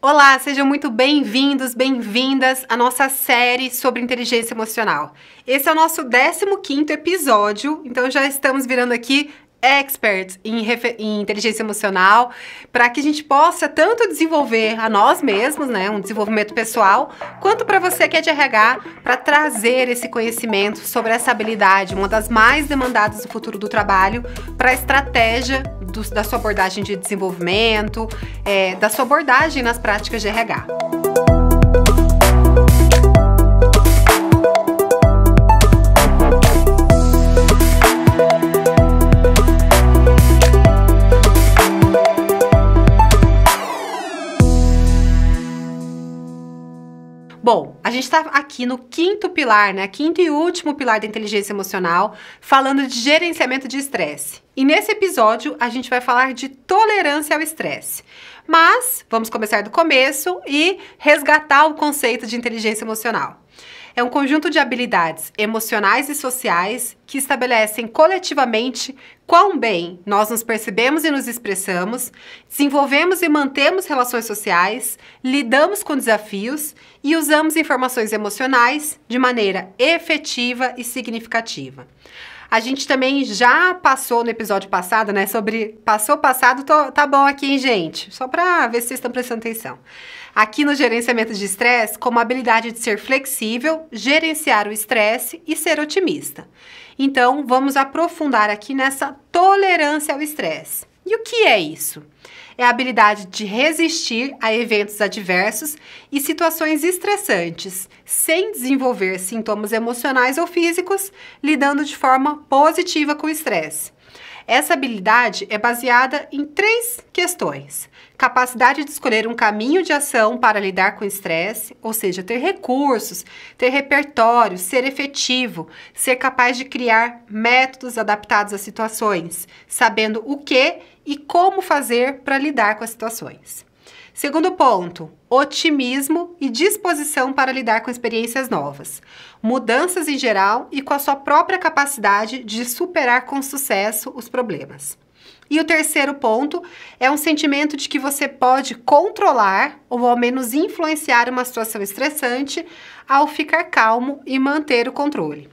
Olá, sejam muito bem-vindos, bem-vindas à nossa série sobre inteligência emocional. Esse é o nosso 15º episódio, então já estamos virando aqui experts em, em inteligência emocional, para que a gente possa tanto desenvolver a nós mesmos, né, um desenvolvimento pessoal, quanto para você que é de RH, para trazer esse conhecimento sobre essa habilidade, uma das mais demandadas do futuro do trabalho, para a estratégia do, da sua abordagem de desenvolvimento, é, da sua abordagem nas práticas de RH. está aqui no quinto pilar, né? Quinto e último pilar da inteligência emocional, falando de gerenciamento de estresse. E nesse episódio a gente vai falar de tolerância ao estresse. Mas vamos começar do começo e resgatar o conceito de inteligência emocional é um conjunto de habilidades emocionais e sociais que estabelecem coletivamente quão bem nós nos percebemos e nos expressamos, desenvolvemos e mantemos relações sociais, lidamos com desafios e usamos informações emocionais de maneira efetiva e significativa. A gente também já passou no episódio passado, né? Sobre passou passado, tô, tá bom aqui, hein, gente? Só para ver se vocês estão prestando atenção. Aqui no gerenciamento de estresse, como a habilidade de ser flexível, gerenciar o estresse e ser otimista. Então, vamos aprofundar aqui nessa tolerância ao estresse. E o que é isso? é a habilidade de resistir a eventos adversos e situações estressantes, sem desenvolver sintomas emocionais ou físicos, lidando de forma positiva com o estresse. Essa habilidade é baseada em três questões: capacidade de escolher um caminho de ação para lidar com o estresse, ou seja, ter recursos, ter repertório, ser efetivo, ser capaz de criar métodos adaptados às situações, sabendo o que e como fazer para lidar com as situações. Segundo ponto, otimismo e disposição para lidar com experiências novas, mudanças em geral e com a sua própria capacidade de superar com sucesso os problemas. E o terceiro ponto é um sentimento de que você pode controlar ou ao menos influenciar uma situação estressante ao ficar calmo e manter o controle.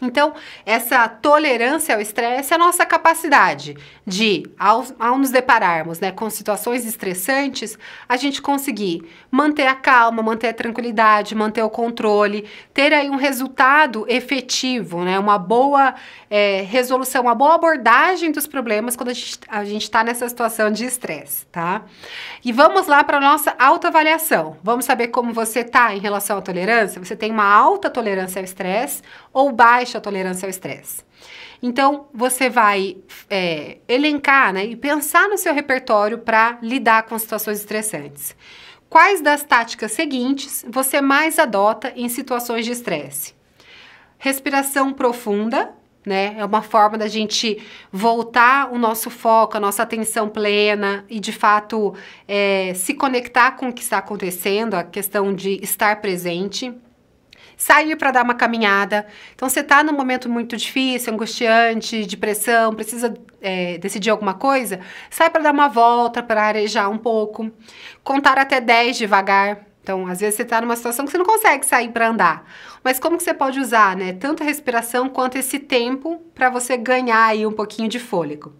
Então, essa tolerância ao estresse é a nossa capacidade de, ao, ao nos depararmos né, com situações estressantes, a gente conseguir manter a calma, manter a tranquilidade, manter o controle, ter aí um resultado efetivo, né, uma boa é, resolução, uma boa abordagem dos problemas quando a gente está nessa situação de estresse, tá? E vamos lá para a nossa autoavaliação. Vamos saber como você está em relação à tolerância? Você tem uma alta tolerância ao estresse ou baixa tolerância ao estresse. Então, você vai é, elencar né, e pensar no seu repertório para lidar com situações estressantes. Quais das táticas seguintes você mais adota em situações de estresse? Respiração profunda, né? É uma forma da gente voltar o nosso foco, a nossa atenção plena e de fato é, se conectar com o que está acontecendo, a questão de estar presente sair para dar uma caminhada. Então, você está num momento muito difícil, angustiante, de pressão, precisa é, decidir alguma coisa, sai para dar uma volta, para arejar um pouco, contar até 10 devagar. Então, às vezes você está numa situação que você não consegue sair para andar. Mas como que você pode usar, né, tanto a respiração quanto esse tempo para você ganhar aí um pouquinho de fôlego?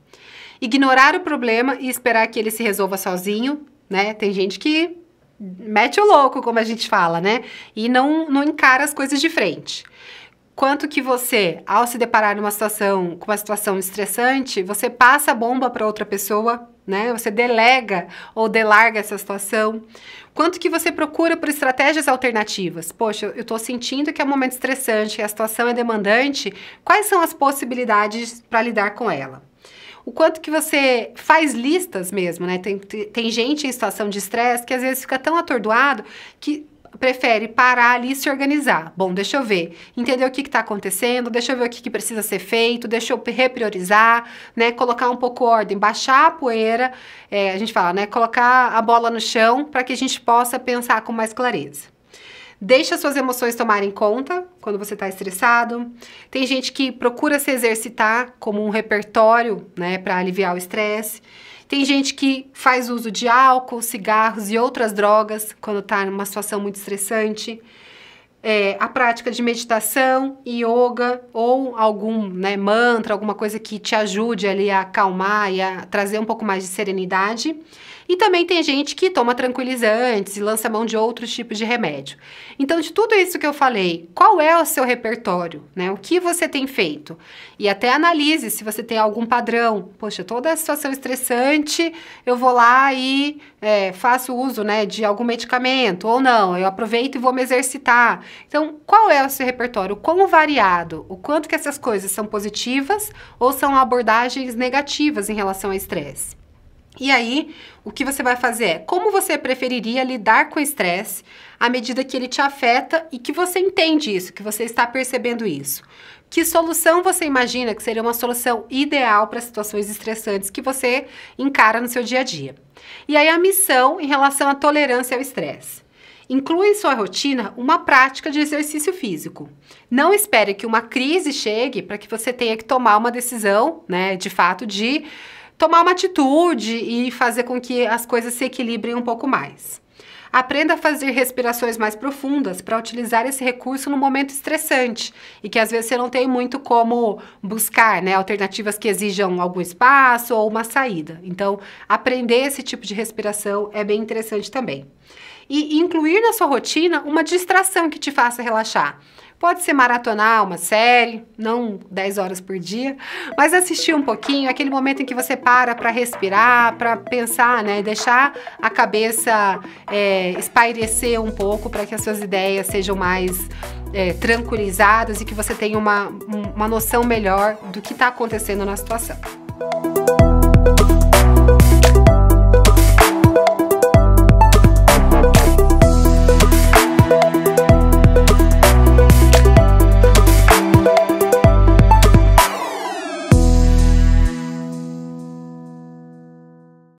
Ignorar o problema e esperar que ele se resolva sozinho, né? Tem gente que mete o louco, como a gente fala, né? E não, não encara as coisas de frente. Quanto que você, ao se deparar numa situação, com uma situação estressante, você passa a bomba para outra pessoa, né? Você delega ou delarga essa situação. Quanto que você procura por estratégias alternativas? Poxa, eu estou sentindo que é um momento estressante, que a situação é demandante. Quais são as possibilidades para lidar com ela? o quanto que você faz listas mesmo, né? Tem, tem gente em situação de estresse que às vezes fica tão atordoado que prefere parar ali e se organizar. Bom, deixa eu ver, entender o que está acontecendo, deixa eu ver o que, que, precisa ser feito, deixa eu repriorizar, né? Colocar um pouco ordem, baixar a poeira, é, a gente fala, né? Colocar a bola no chão para que a gente possa pensar com mais clareza. Deixa suas emoções tomarem conta quando você está estressado. Tem gente que procura se exercitar como um repertório, né, para aliviar o estresse. Tem gente que faz uso de álcool, cigarros e outras drogas quando está numa situação muito estressante é, a prática de meditação, yoga ou algum né, mantra, alguma coisa que te ajude ali a acalmar e a trazer um pouco mais de serenidade. E também tem gente que toma tranquilizantes e lança mão de outros tipos de remédio. Então, de tudo isso que eu falei, qual é o seu repertório? Né? O que você tem feito? E até analise se você tem algum padrão. Poxa, toda situação estressante, eu vou lá e é, faço uso né, de algum medicamento ou não. Eu aproveito e vou me exercitar. Então, qual é o seu repertório? Como variado? O quanto que essas coisas são positivas ou são abordagens negativas em relação ao estresse? E aí, o que você vai fazer é como você preferiria lidar com o estresse à medida que ele te afeta e que você entende isso, que você está percebendo isso. Que solução você imagina que seria uma solução ideal para situações estressantes que você encara no seu dia a dia? E aí, a missão em relação à tolerância ao estresse. Inclua em sua rotina uma prática de exercício físico. Não espere que uma crise chegue para que você tenha que tomar uma decisão, né, de fato, de tomar uma atitude e fazer com que as coisas se equilibrem um pouco mais. Aprenda a fazer respirações mais profundas para utilizar esse recurso no momento estressante e que às vezes você não tem muito como buscar, né, alternativas que exijam algum espaço ou uma saída. Então, aprender esse tipo de respiração é bem interessante também e incluir na sua rotina uma distração que te faça relaxar. Pode ser maratonar uma série, não 10 horas por dia, mas assistir um pouquinho, aquele momento em que você para para respirar, para pensar, né? Deixar a cabeça é, espairecer um pouco para que as suas ideias sejam mais é, tranquilizadas e que você tenha uma, uma noção melhor do que está acontecendo na situação.